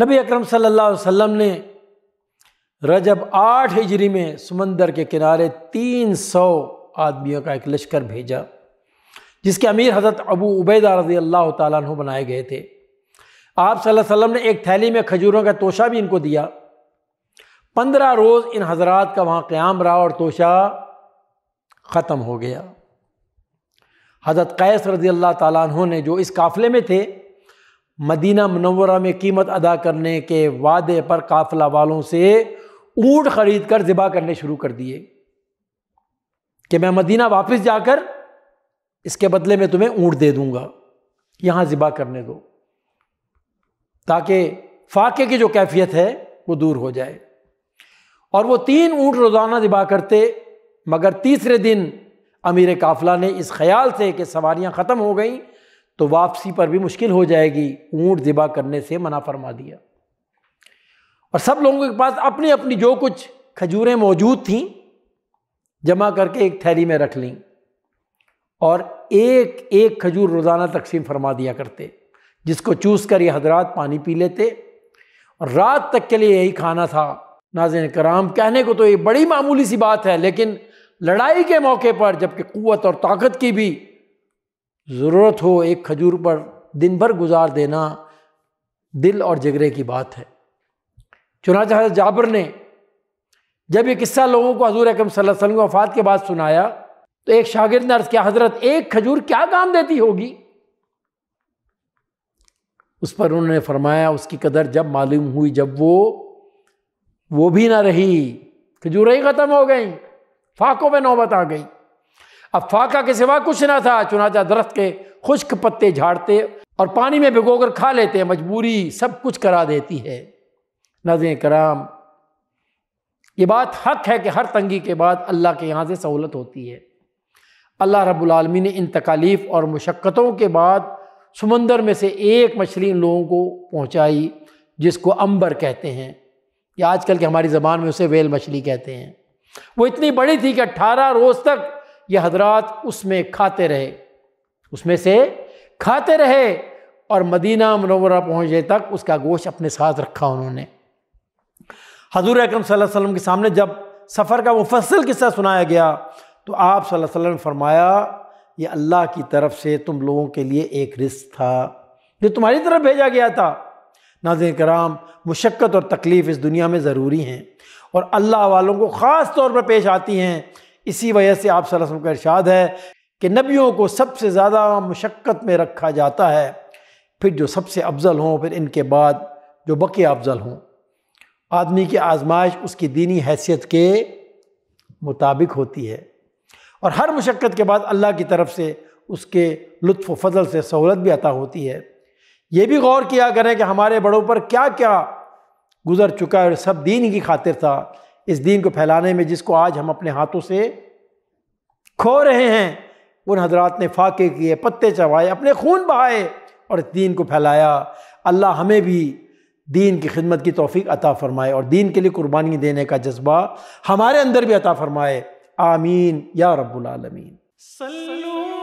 नबी अकरम सल्लल्लाहु अलैहि वसल्लम ने रजब आठ हिजरी में समंदर के किनारे तीन सौ आदमियों का एक लश्कर भेजा जिसके अमीर हजरत अबू उबैदा रजी अल्लाह तु बनाए गए थे आप वसल्लम ने एक थैली में खजूरों का तोशा भी इनको दिया पंद्रह रोज़ इन हजरात का वहाँ क़्याम रहा और तोशा ख़त्म हो गया हजरत कैस रजी अल्लाह तु ने जो इस काफ़िले में थे मदीना मनवरा में कीमत अदा करने के वादे पर काफिला वालों से ऊँट खरीद कर ज़िबा करने शुरू कर दिए कि मैं मदीना वापस जाकर इसके बदले में तुम्हें ऊँट दे दूँगा यहाँ ज़िबा करने दो ताकि फाके की जो कैफियत है वो दूर हो जाए और वो तीन ऊँट रोज़ाना ज़िबा करते मगर तीसरे दिन अमीर काफिला ने इस ख्याल से कि सवारियाँ ख़त्म हो गई तो वापसी पर भी मुश्किल हो जाएगी ऊँट ज़िबा करने से मना फरमा दिया और सब लोगों के पास अपनी अपनी जो कुछ खजूरें मौजूद थीं जमा करके एक थैली में रख लीं और एक एक खजूर रोज़ाना तकसीम फरमा दिया करते जिसको चूस कर ये हजरात पानी पी लेते और रात तक के लिए यही खाना था नाजिन कराम कहने को तो ये बड़ी मामूली सी बात है लेकिन लड़ाई के मौके पर जबकि क़वत और ताकत की भी ज़रूरत हो एक खजूर पर दिन भर गुजार देना दिल और जगरे की बात है चुनाच हजरत जाबर ने जब ये किस्सा लोगों को हजूर अकम वसल्लम वफात के बाद सुनाया तो एक शागिर्द ने अर्ज किया हजरत एक खजूर क्या काम देती होगी उस पर उन्होंने फरमाया उसकी कदर जब मालूम हुई जब वो वो भी ना रही खजूर ही ख़त्म हो गई फाकों में नौबत आ गई अब फाका के सिवा कुछ ना था चुनाचा दरख्त के खुश्क पत्ते झाड़ते और पानी में भिगो कर खा लेते हैं मजबूरी सब कुछ करा देती है नजर कराम ये बात हक है कि हर तंगी के बाद अल्लाह के यहाँ से सहूलत होती है अल्लाह रब्लमी ने इन तकालीफ और मशक्क़तों के बाद समंदर में से एक मछली इन लोगों को पहुँचाई जिसको अंबर कहते हैं या आजकल के हमारी ज़बान में उसे वेल मछली कहते हैं वो इतनी बड़ी थी कि अट्ठारह रोज़ तक ये हजरत उसमें खाते रहे उसमें से खाते रहे और मदीना मनवरा पहुँचे तक उसका गोश्त अपने साथ रखा उन्होंने हजूर अकरम वसल्लम के सामने जब सफ़र का मुफसल किस्सा सुनाया गया तो आप वसल्लम ने फरमाया ये अल्लाह की तरफ से तुम लोगों के लिए एक रिस्क था जो तुम्हारी तरफ भेजा गया था नाजिन कराम मुशक्क़त और तकलीफ़ इस दुनिया में ज़रूरी हैं और अल्लाह वालों को ख़ास तौर पर पेश आती हैं इसी वजह से आप वसल्लम का इरशाद है कि नबियों को सबसे ज़्यादा मशक्क़त में रखा जाता है फिर जो सबसे अफजल हों फिर इनके बाद जो बके अफजल हों आदमी की आजमाइश उसकी दीनी हैसियत के मुताबिक होती है और हर मशक्क़त के बाद अल्लाह की तरफ से उसके लुत्फ़ फजल से सहूलत भी अता होती है ये भी गौर किया करें कि हमारे बड़ों पर क्या क्या गुज़र चुका है सब दीन की खातिर था इस दीन को फैलाने में जिसको आज हम अपने हाथों से खो रहे हैं उन हजरात ने फाके किए पत्ते चबाए अपने खून बहाए और दीन को फैलाया अल्लाह हमें भी दीन की खिदमत की तोफ़ी अता फ़रमाए और दीन के लिए कुर्बानी देने का जज्बा हमारे अंदर भी अता फ़रमाए आमीन या रब्बुल आलमीन